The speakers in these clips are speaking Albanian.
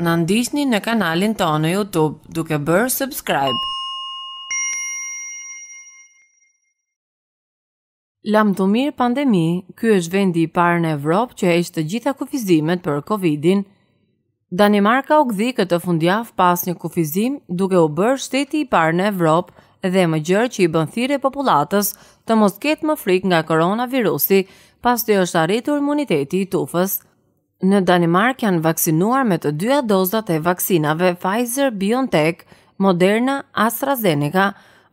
Në ndisni në kanalin të në Youtube duke bërë subscribe. Lam të mirë pandemi, ky është vendi i parë në Evropë që eqë të gjitha kufizimet për Covidin. Danimarka u gdhi këtë fundjaf pas një kufizim duke u bërë shteti i parë në Evropë dhe më gjërë që i bënthire populatës të mos ketë më frik nga koronavirusi pas të është arritur imuniteti i tufës në Danimark janë vaksinuar me të dyja dozat e vaksinave Pfizer, BioNTech, Moderna, AstraZeneca,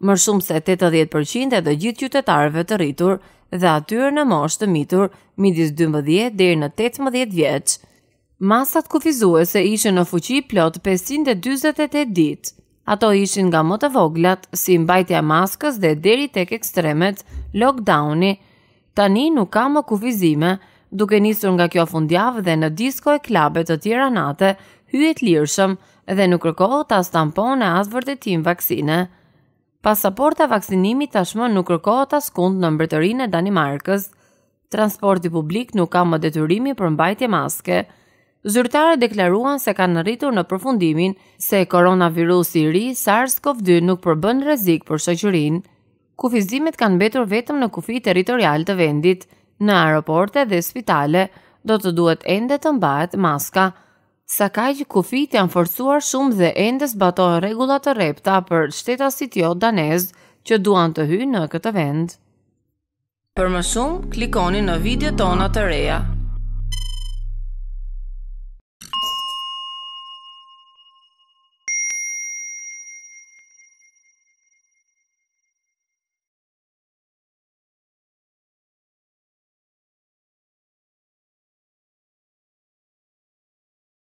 më shumë se 80% e të gjithë qytetarëve të rritur dhe atyre në moshë të mitur midis 12 deri në 18 vjeç. Masat kufizuese ishin në fuqi plot 548 ditë. Ato ishin nga më të voglat si mbajtja e maskës dhe deri tek ekstremet lockdowni. Tani nuk ka më kufizime, duke nisur nga kjo fundjavë dhe në disko e klabet të tjera nate, hyet lirëshëm dhe nuk kërkohet as tampon e as vërtetim vaksine. Pasaporta vaksinimi tashmë nuk kërkohet as kund në mbretërinë e Danimarkës. Transporti publik nuk ka më detyrimi për mbajtje maske. zyrtare deklaruan se kanë nëritur në përfundimin se koronavirusi i ri SARS-CoV-2 nuk përbën rrezik për shoqërinë. Kufizimet kanë mbetur vetëm në kufi territorial të vendit në aeroporte dhe spitale do të duhet ende të mbahet maska. Sa kaq kufit janë forcuar shumë dhe ende zbatohen rregulla të rrepta për shtetasit jo danez që duan të hyjnë në këtë vend. Për më shumë, klikoni në videot tona të reja.